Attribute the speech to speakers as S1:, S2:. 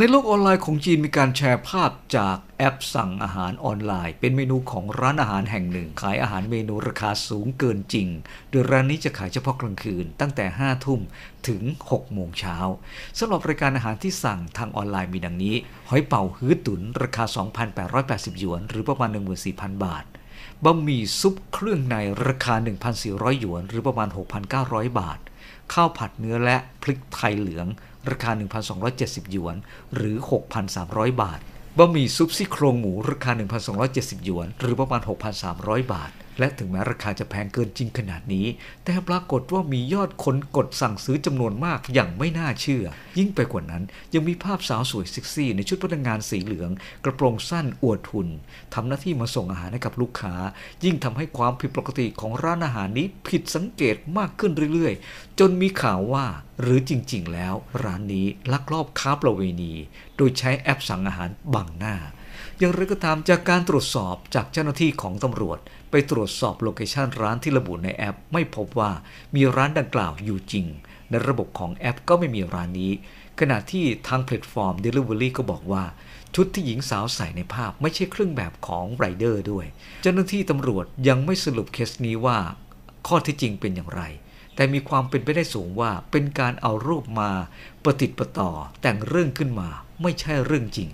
S1: ในโลกออนไลน์ของจีนมีการแชร์ภาพจากแอปสั่งอาหารออนไลน์ เป็นเมนูของร้านอาหารแห่งหนึ่งขายอาหารเมนูราคาสูงเกินจริง โดยร้านนี้จะขายเฉพาะกลางคืนตั้งแต่ 5 ทุ่มถึง 6 โมงเช้าสำหรับรายการอาหารที่สั่งทางออนไลน์มีดังนี้ หอยเป่าฮื้อตุนราคา 2,880 หยวนหรือประมาณ 14,000 บาทบะหมี่ซุปเครื่องในราคา 1,400 หยวน หรือประมาณ 6,900 บาท ข้าวผัดเนื้อและพริกไทยเหลือง ราคา 1,270 หยวน หรือ 6,300 บาท บะหมี่ซุปซี่โครงหมู ราคา 1,270 หยวน หรือประมาณ 6,300 บาทและถึงแม้ราคาจะแพงเกินจริงขนาดนี้ แต่ปรากฏว่ามียอดคนกดสั่งซื้อจำนวนมากอย่างไม่น่าเชื่อ ยิ่งไปกว่านั้นยังมีภาพสาวสวยเซ็กซี่ในชุดพนักงานสีเหลือง กระโปรงสั้นอวดหุ่นทำหน้าที่มาส่งอาหารให้กับลูกค้า ยิ่งทำให้ความผิดปกติของร้านอาหารนี้ผิดสังเกตมากขึ้นเรื่อยๆ จนมีข่าวว่าหรือจริงๆ แล้ว ร้านนี้ลักลอบค้าประเวณี โดยใช้แอปสั่งอาหารบังหน้าอย่างไรก็ตามจากการตรวจสอบจากเจ้าหน้าที่ของตำรวจ ไปตรวจสอบโลเคชันร้านที่ระบุในแอป ไม่พบว่ามีร้านดังกล่าวอยู่จริงในระบบของแอปก็ไม่มีร้านนี้ ขณะที่ทางแพลตฟอร์ม Delivery ก็บอกว่า ชุดที่หญิงสาวใส่ในภาพไม่ใช่เครื่องแบบของไรเดอร์ด้วย เจ้าหน้าที่ตำรวจยังไม่สรุปเคสนี้ว่า ข้อที่จริงเป็นอย่างไร แต่มีความเป็นไปได้สูงว่าเป็นการเอารูปมาประติดประต่อ แต่งเรื่องขึ้นมาไม่ใช่เรื่องจริง